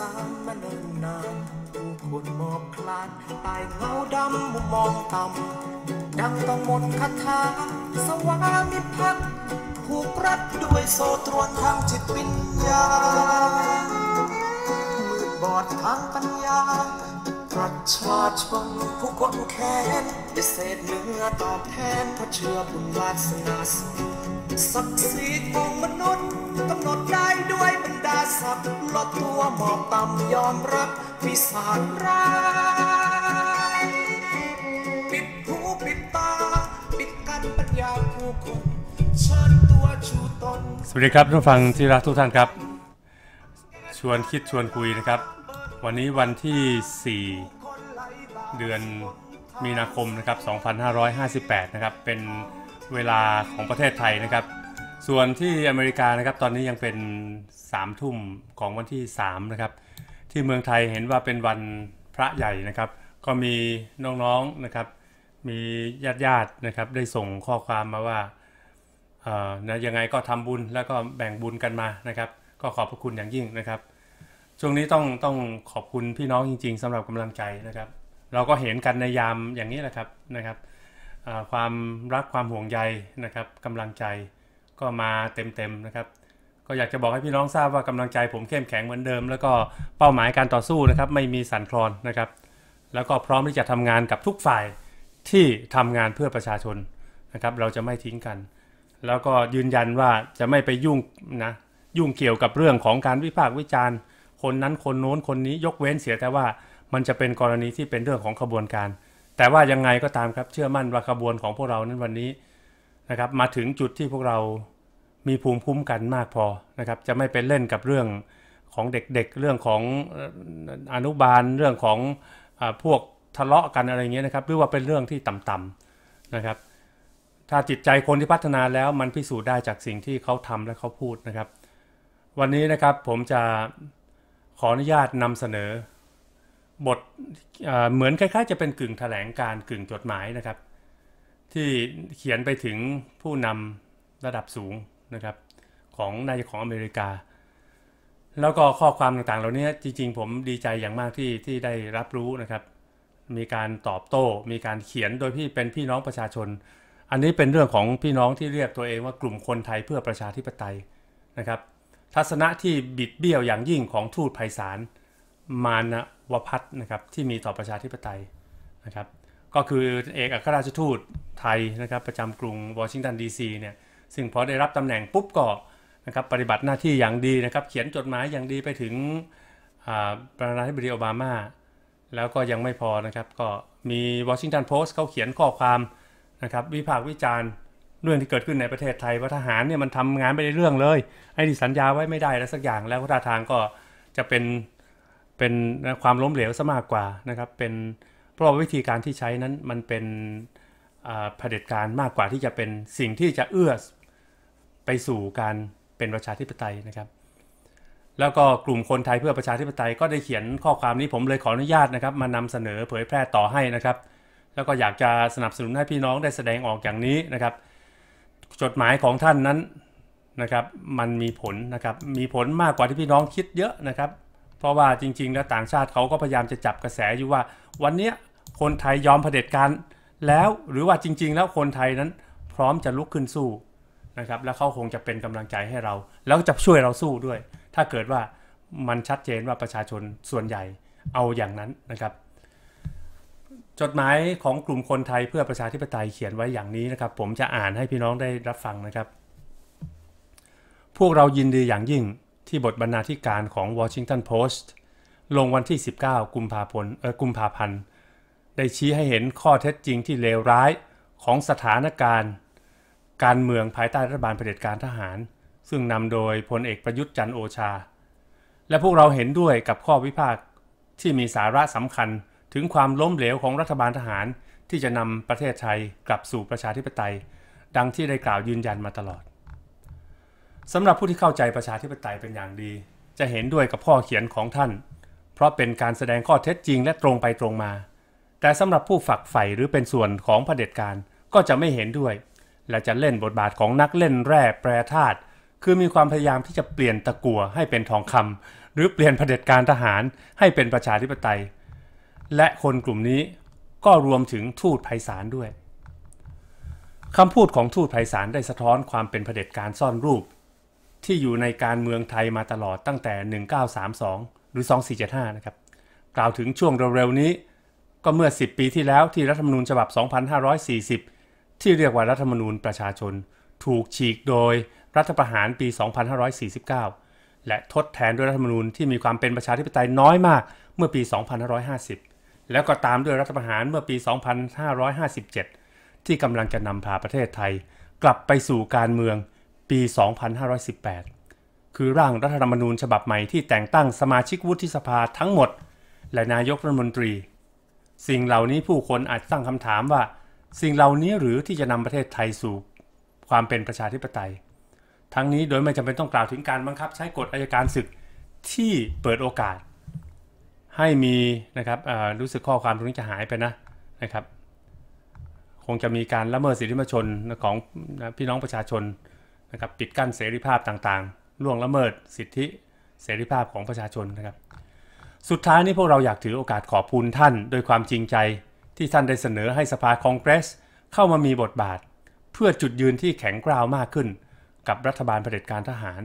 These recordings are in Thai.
สามมาเนิ่นนานผู้คนหมอบคลานตายเงาดำมุมมองต่ำ ดังต้องมนคาถาสวามิภักดิ์ผูกรัดด้วยโซตรวนทางจิตวิญญาณมืดบอดทางปัญญาประชาชนผู้คนแค้นดิเศษเนื้อตอบแทนเพราะเชื่อบุญวาสนาศักดิ์ศิ์ของมนุษย์กำหนดได้ด้วยบรรดาศัพท์ลดตัวหมอบต่ำยอมรับวิสาสร้ายปิดหูปิดตา ปิดกันปัญญาผู้คนเชิญตัวชูตน สวัสดีครับท่านฟังที่รักทุกท่านครับ ชวนคิดชวนคุยนะครับ วันนี้วันที่ 4 เดือนมีนาคมนะครับ 2558 นะครับ เป็นเวลาของประเทศไทยนะครับส่วนที่อเมริกานะครับตอนนี้ยังเป็น3ามทุ่มของวันที่3นะครับที่เมืองไทยเห็นว่าเป็นวันพระใหญ่นะครับ ก็มีน้องๆนนะครับมีญาติญาตินะครับได้ส่งข้อความมาว่าเอ่อนะยังไงก็ทำบุญแล้วก็แบ่งบุญกันมานะครับก็ขอบพระคุณอย่างยิ่งนะครับช่วงนี้ต้องต้องขอบคุณพี่น้องจริงๆ สำหรับกำลังใจนะครับ เราก็เห็นกันในยามอย่างนี้แหละครับนะครับ ความรักความห่วงใยนะครับกำลังใจก็มาเต็มๆนะครับก็อยากจะบอกให้พี่น้องทราบว่ากำลังใจผมเข้มแข็งเหมือนเดิม แล้วก็เป้าหมายการต่อสู้นะครับไม่มีสันคลอนนะครับ แล้วก็พร้อมที่จะทำงานกับทุกฝ่ายที่ทำงานเพื่อประชาชนนะครับเราจะไม่ทิ้งกัน แล้วก็ยืนยันว่าจะไม่ไปยุ่งนะยุ่งเกี่ยวกับเรื่องของการวิพากษ์วิจารณ์ คนนั้นคนโน้นคนนี้ยกเว้นเสียแต่ว่ามันจะเป็นกรณีที่เป็นเรื่องของขบวนการ แต่ว่ายังไงก็ตามครับเชื่อมั่นว่าขบวนของพวกเรานั้นวันนี้นะครับมาถึงจุดที่พวกเรามีภูมิคุ้มกันมากพอนะครับ จะไม่ไปเล่นกับเรื่องของเด็กๆเรื่องของอนุบาลเรื่องของอพวกทะเลาะกันอะไรเงี้ยนะครับหรือว่าเป็นเรื่องที่ต่ำๆนะครับ ถ้าจิตใจคนที่พัฒนาแล้วมันพิสูจน์ได้จากสิ่งที่เขาทำและเขาพูดนะครับ วันนี้นะครับผมจะขออนุญาตนำเสนอ บทเหมือนคล้ายๆ จะเป็นกึ่งถแถลงการกึ่งจดหมายนะครับที่เขียนไปถึงผู้นำระดับสูงนะครับของนายของอเมริกา แล้วก็ข้อความต่างๆเหล่านี้จริงๆผมดีใจอย่างมากที่ที่ได้รับรู้นะครับ มีการตอบโต้มีการเขียนโดยพี่เป็นพี่น้องประชาชน อันนี้เป็นเรื่องของพี่น้องที่เรียกตัวเองว่ากลุ่มคนไทยเพื่อประชาธิปไตยนะครับ ทัศนะที่บิดเบี้ยวอย่างยิ่งของทูตไพศาลมานะวพัฒนะครับ ที่มีต่อประชาธิปไตยนะครับก็คือเอกอัครราชทูตไทยนะครับ ประจำกรุงวอชิงตันดีซีเนี่ยซึ่งพอได้รับตำแหน่งปุ๊บก็นะครับปฏิบัติหน้าที่อย่างดีนะครับ เขียนจดหมายอย่างดีไปถึงประธานาธิบดีโอบามา แล้วก็ยังไม่พอนะครับ ก็มีวอชิงตันโพสต์เขาเขียนข้อความ นะครับ วิพากษ์วิจารณ์เรื่องที่เกิดขึ้นในประเทศไทย ว่าทหารเนี่ยมันทำงานไม่ได้เรื่องเลยไอ้ที่สัญญาไว้ไม่ได้แล้วสักอย่าง แล้วท่าทางก็จะเป็นเป็นความล้มเหลวซะมากกว่านะครับ เป็นเพราะวิธีการที่ใช้นั้นมันเป็นเผด็จการมากกว่าที่จะเป็นสิ่งที่จะเอื้อไปสู่การเป็นประชาธิปไตยนะครับ แล้วก็กลุ่มคนไทยเพื่อประชาธิปไตยก็ได้เขียนข้อความนี้ผมเลยขออนุญาตนะครับมานำเสนอเผยแพร่ต่อให้นะครับ แล้วก็อยากจะสนับสนุนให้พี่น้องได้แสดงออกอย่างนี้นะครับ จดหมายของท่านนั้นนะครับ มันมีผลนะครับมีผลมากกว่าที่พี่น้องคิดเยอะนะครับเพราะว่าจริง ๆแล้วต่างชาติเขาก็พยายามจะจับกระแสอยู่ว่าวันนี้คนไทยยอมเผด็จการแล้วหรือว่าจริงๆแล้วคนไทยนั้นพร้อมจะลุกขึ้นสู้นะครับแล้วเขาคงจะเป็นกำลังใจให้เรา แล้วจะช่วยเราสู้ด้วย ถ้าเกิดว่ามันชัดเจนว่าประชาชนส่วนใหญ่เอาอย่างนั้นนะครับ จดหมายของกลุ่มคนไทยเพื่อประชาธิปไตยเขียนไว้อย่างนี้นะครับ ผมจะอ่านให้พี่น้องได้รับฟังนะครับ พวกเรายินดีอย่างยิ่งที่บทบรรณาธิการของ Washington Post ลงวันที่ 19 กุมภาพันธ์กุมภาพันธ์ได้ชี้ให้เห็นข้อเท็จจริงที่เลวร้ายของสถานการณ์ การเมืองภายใต้รัฐบาลเผด็จการทหาร ซึ่งนำโดยพลเอกประยุทธ์จันโอชา และพวกเราเห็นด้วยกับข้อวิพากษ์ที่มีสาระสำคัญถึงความล้มเหลวของรัฐบาลทหารที่จะนำประเทศไทยกลับสู่ประชาธิปไตย ดังที่ได้กล่าวยืนยันมาตลอดสำหรับผู้ที่เข้าใจประชาธิปไตยเป็นอย่างดี จะเห็นด้วยกับข้อเขียนของท่าน เพราะเป็นการแสดงข้อเท็จจริงและตรงไปตรงมา แต่สำหรับผู้ฝักใฝ่หรือเป็นส่วนของเผด็จการก็จะไม่เห็นด้วย และจะเล่นบทบาทของนักเล่นแร่แปรธาตุคือมีความพยายามที่จะเปลี่ยนตะกั่วให้เป็นทองคำหรือเปลี่ยนเผด็จการทหารให้เป็นประชาธิปไตย และคนกลุ่มนี้ก็รวมถึงทูตไพศาลด้วยคำพูดของทูตไพศาลได้สะท้อนความเป็นเผด็จการซ่อนรูปที่อยู่ในการเมืองไทยมาตลอดตั้งแต่ 1932 หรือ 2475 นะครับ กล่าวถึงช่วงเร็วๆนี้ ก็เมื่อ 10 ปีที่แล้วที่รัฐธรรมนูญฉบับ 2540 ที่เรียกว่ารัฐธรรมนูญประชาชน ถูกฉีกโดยรัฐประหารปี 2549 และทดแทนด้วยรัฐธรรมนูญที่มีความเป็นประชาธิปไตยน้อยมากเมื่อปี 2550 แล้วก็ตามด้วยรัฐประหารเมื่อปี 2557 ที่กำลังจะนำพาประเทศไทย กลับไปสู่การเมืองปี 2518 คือร่างรัฐธรรมนูญฉบับใหม่ที่แต่งตั้งสมาชิกวุฒิสภาทั้งหมด และนายกรัฐมนตรี สิ่งเหล่านี้ผู้คนอาจตั้งคำถามว่า สิ่งเหล่านี้หรือที่จะนำประเทศไทยสู่ความเป็นประชาธิปไตย ทั้งนี้โดยไม่จำเป็นต้องกล่าวถึงการบังคับใช้กฎอายการศึกที่เปิดโอกาส ให้มีนะครับรู้สึกข้อความตรงนี้จะหายไปนะนะครับคงจะมีการละเมิดสิทธิมนชนของพี่น้องประชาชนะครับปิดกั้นเสรีภาพต่างๆ ล่วงละเมิด สิทธิ เสรีภาพของประชาชนนะครับ สุดท้ายนี้พวกเราอยากถือโอกาสขอบคุณท่านโดยความจริงใจ ที่ท่านได้เสนอให้สภาคองเกรสเข้ามามีบทบาท เพื่อจุดยืนที่แข็งกร้าวมากขึ้นกับรัฐบาลเผด็จการทหาร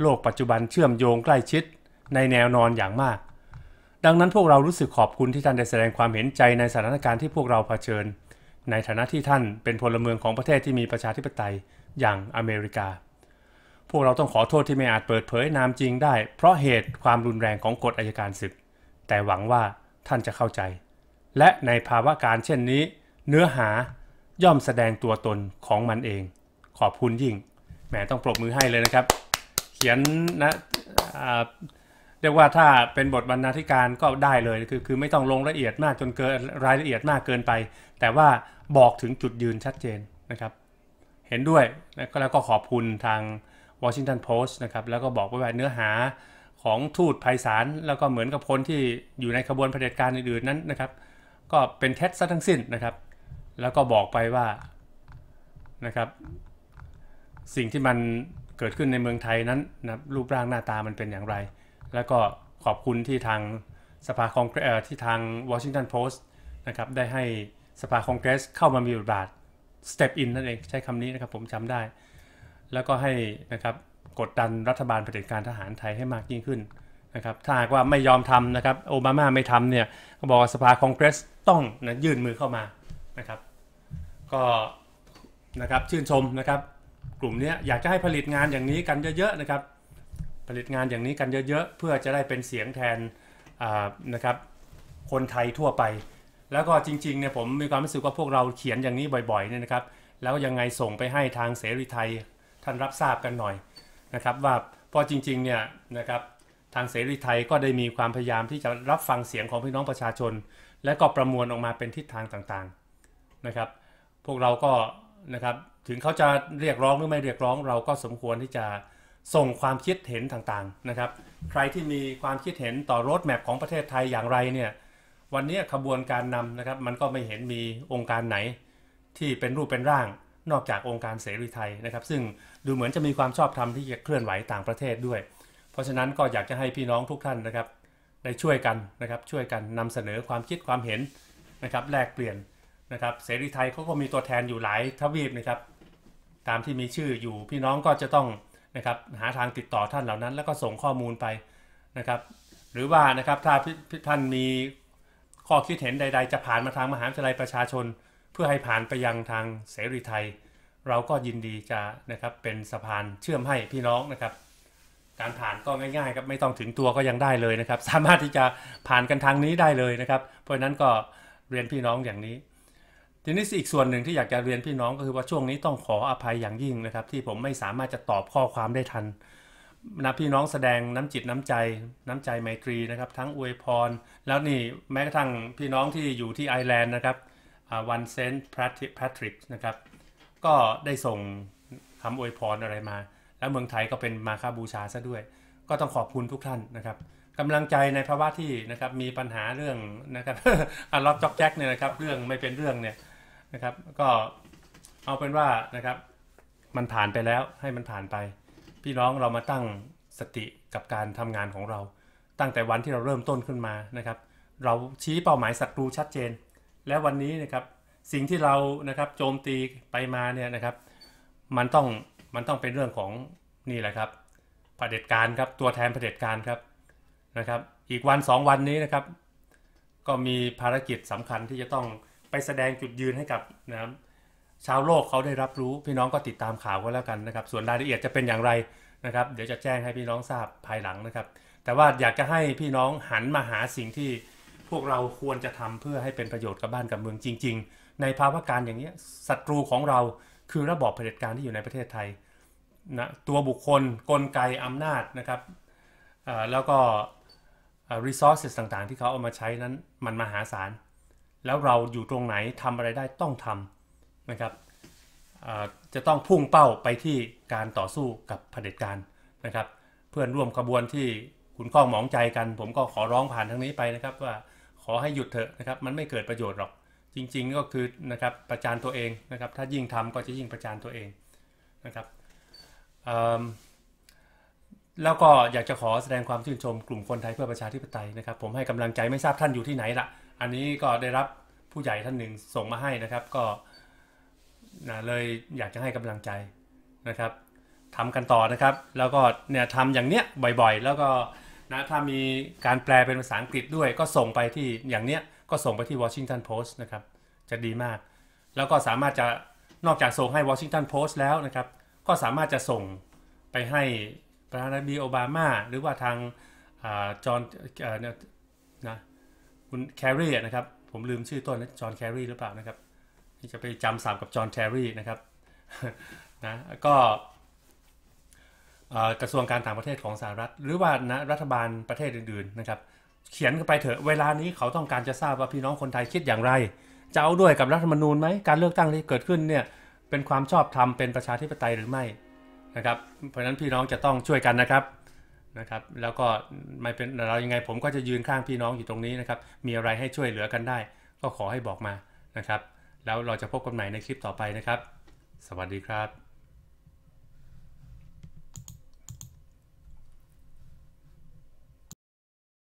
โลกปัจจุบันเชื่อมโยงใกล้ชิดในแนวนอนอย่างมาก ดังนั้นพวกเรารู้สึกขอบคุณที่ท่านได้แสดงความเห็นใจในสถานการณ์ที่พวกเราเผชิญ ในฐานะที่ท่านเป็นพลเมืองของประเทศที่มีประชาธิปไตยอย่างอเมริกา พวกเราต้องขอโทษที่ไม่อาจเปิดเผยนามจริงได้เพราะเหตุความรุนแรงของกฎอายการศึก แต่หวังว่าท่านจะเข้าใจ และในภาวะการเช่นนี้เนื้อหาย่อมแสดงตัวตนของมันเอง ขอบคุณยิ่งแหมต้องปรบมือให้เลยนะครับ เขียนนะเรียกว่าถ้าเป็นบทบรรณาธิการก็ได้เลย คือคือไม่ต้องลงละเอียดมากจนเกินรายละเอียดมากเกินไป แต่ว่าบอกถึงจุดยืนชัดเจนนะครับเห็นด้วยนะแล้วก็ขอบคุณทาง Washington Post นะครับ แล้วก็บอกไว่าเนื้อหาของทูตไพศาลแล้วก็เหมือนกับคนที่อยู่ในขบวนเผด็จการอื่นๆนั้นนะครับก็เป็นเท็จซะทั้งสิ้นนะครับแล้วก็บอกไปว่านะครับสิ่งที่มันเกิดขึ้นในเมืองไทยนั้นนะรูปร่างหน้าตามันเป็นอย่างไร แล้วก็ขอบคุณที่ทางสภาคองเกรสที่ทางวอชิงตันโพสต์นะครับได้ให้สภาคองเกรสเข้ามามีบทบาท step in นั่นเองใช้คำนี้นะครับผมจำได้ แล้วก็ให้นะครับกดดันรัฐบาลเผด็จการทหารไทยให้มากยิ่งขึ้นนะครับถ้าหากว่าไม่ยอมทำนะครับโอบามาไม่ทำเนี่ยก็บอกสภาคองเกรสต้องนะยื่นมือเข้ามานะครับก็นะครับชื่นชมนะครับ กลุ่มนี้อยากจะให้ผลิตงานอย่างนี้กันเยอะๆนะครับผลิตงานอย่างนี้กันเยอะๆเพื่อจะได้เป็นเสียงแทนนะครับคนไทยทั่วไปแล้วก็จริงๆเนี่ยผมมีความรู้สึกว่าพวกเราเขียนอย่างนี้บ่อยๆเนี่ยนะครับ แล้วยังไงส่งไปให้ทางเสรีไทยท่านรับทราบกันหน่อยนะครับว่าพอจริงๆเนี่ยนะครับทางเสรีไทยก็ได้มีความพยายามที่จะรับฟังเสียงของพี่น้องประชาชน และก็ประมวลออกมาเป็นทิศทางต่างๆนะครับพวกเราก็นะครับถึงเขาจะเรียกร้องหรือไม่เรียกร้อง เราก็สมควรที่จะส่งความคิดเห็นต่างๆนะครับ ใครที่มีความคิดเห็นต่อรถแมพของประเทศไทยอย่างไรเนี่ยวันนี้ขบวนการนำนะครับมันก็ไม่เห็นมีองค์การไหนที่เป็นรูปเป็นร่าง นอกจากองค์การเสรีไทยนะครับ ซึ่งดูเหมือนจะมีความชอบธรรมที่จะเคลื่อนไหวต่างประเทศด้วย เพราะฉะนั้นก็อยากจะให้พี่น้องทุกท่านนะครับได้ช่วยกันนะครับช่วยกันนำเสนอความคิดความเห็นนะครับแลกเปลี่ยนนะครับเสรีไทยเขาก็มีตัวแทนอยู่หลายทวีปนะครับตามที่มีชื่ออยู่พี่น้องก็จะต้องนะครับหาทางติดต่อท่านเหล่านั้น แล้วก็ส่งข้อมูลไปนะครับหรือว่านะครับถ้าท่านมีข้อคิดเห็นใด ๆจะผ่านมาทางมหาวิทยาลัยประชาชน เพื่อให้ผ่านไปยังทางเสรีไทย เราก็ยินดีจะนะครับเป็นสะพานเชื่อมให้พี่น้องนะครับ การผ่านก็ง่ายๆครับไม่ต้องถึงตัวก็ยังได้เลยนะครับสามารถที่จะผ่านกันทางนี้ได้เลยนะครับเพราะนั้นก็เรียนพี่น้องอย่างนี้ ทีนี้อีกส่วนหนึ่งที่อยากจะเรียนพี่น้องก็คือว่าช่วงนี้ต้องขออภัยอย่างยิ่งนะครับ ที่ผมไม่สามารถจะตอบข้อความได้ทันนะพี่น้องแสดงน้ำจิตน้ำใจน้ำใจไมตรีนะครับทั้งอวยพร แล้วนี่แม้กระทั่งพี่น้องที่อยู่ที่ไอร์แลนด์นะครับวันเซนต์แพทริกนะครับก็ได้ส่งคำอวยพรอะไรมา แล้วเมืองไทยก็เป็นมาคาบูชาซะด้วย ก็ต้องขอบคุณทุกท่านนะครับกำลังใจในภาวะที่นะครับมีปัญหาเรื่องนะครับอัลล็อกจ็อกแจ็คเนี่ยนะครับเรื่องไม่เป็นเรื่องเนี่ยนะครับก็เอาเป็นว่านะครับมันผ่านไปแล้วให้มันผ่านไปพี่น้องเรามาตั้งสติกับการทำงานของเรา ตั้งแต่วันที่เราเริ่มต้นขึ้นมานะครับ เราชี้เป้าหมายศัตรูชัดเจน และวันนี้นะครับสิ่งที่เรานะครับโจมตีไปมาเนี่ยนะครับ มันต้องมันต้องเป็นเรื่องของนี่แหละครับเผด็จการครับตัวแทนเผด็จการครับนะครับ อีกวัน 2 วันนี้นะครับ ก็มีภารกิจสำคัญที่จะต้องไปแสดงจุดยืนให้กับนะครับชาวโลกเขาได้รับรู้พี่น้องก็ติดตามข่าวก็แล้วกันนะครับส่วนรายละเอียดจะเป็นอย่างไรนะครับ เดี๋ยวจะแจ้งให้พี่น้องทราบภายหลังนะครับ แต่ว่าอยากจะให้พี่น้องหันมาหาสิ่งที่พวกเราควรจะทำเพื่อให้เป็นประโยชน์กับบ้านกับเมืองจริง ๆ ในภาวะการอย่างนี้ศัตรูของเราคือระบอบเผด็จการที่อยู่ในประเทศไทยนะตัวบุคคลกลไกอำนาจนะครับแล้วก็ resources ต่างๆ ที่เขาเอามาใช้นั้นมันมหาศาลแล้วเราอยู่ตรงไหนทำอะไรได้ต้องทำนะครับจะต้องพุ่งเป้าไปที่การต่อสู้กับเผด็จการนะครับเพื่อนร่วมขบวนที่คุณข้องหมองใจกัน ผมก็ขอร้องผ่านทางนี้ไปนะครับว่าขอให้หยุดเถอะนะครับมันไม่เกิดประโยชน์หรอกจริง ๆ ก็คือนะครับประจานตัวเองนะครับถ้ายิ่งทำก็จะยิ่งประจานตัวเองนะครับแล้วก็อยากจะขอแสดงความชื่นชมกลุ่มคนไทยเพื่อประชาธิปไตยนะครับ ผมให้กำลังใจไม่ทราบท่านอยู่ที่ไหนละอันนี้ก็ได้รับผู้ใหญ่ท่านหนึ่งส่งมาให้นะครับก็นะเลยอยากจะให้กำลังใจนะครับทำกันต่อนะครับ แล้วก็เนี่ยทำอย่างเนี้ยบ่อยๆ แล้วก็นะถ้ามีการแปลเป็นภาษาอังกฤษด้วยก็ส่งไปที่อย่างเนี้ยก็ส่งไปที่ Washington Post นะครับ จะดีมาก แล้วก็สามารถจะนอกจากส่งให้ Washington Post แล้วนะครับ ก็สามารถจะส่งไปให้ประธานาธิบดีโอบามาหรือว่าทางจอห์นนะคุณแคร์รีนะครับ ผมลืมชื่อต้นนะจอห์นแคร์รีหรือเปล่านะครับที่จะไปจำสามกับจอห์นเทอร์รี่นะครับนะก็กระทรวงการต่างประเทศของสหรัฐ หรือว่านะรัฐบาลประเทศอื่น ๆ นะครับ เขียนกันไปเถอะเวลานี้เขาต้องการจะทราบว่าพี่น้องคนไทยคิดอย่างไร จะเอาด้วยกับรัฐธรรมนูญไหมการเลือกตั้งที่เกิดขึ้นเนี่ย เป็นความชอบธรรมเป็นประชาธิปไตยหรือไม่นะครับ เพราะฉะนั้นพี่น้องจะต้องช่วยกันนะครับนะครับ แล้วก็ไม่เป็นเรายังไงผมก็จะยืนข้างพี่น้องอยู่ตรงนี้นะครับมีอะไรให้ช่วยเหลือกันได้ ก็ขอให้บอกมานะครับแล้วเราจะพบกันใหม่ในคลิปต่อไปนะครับ สวัสดีครับ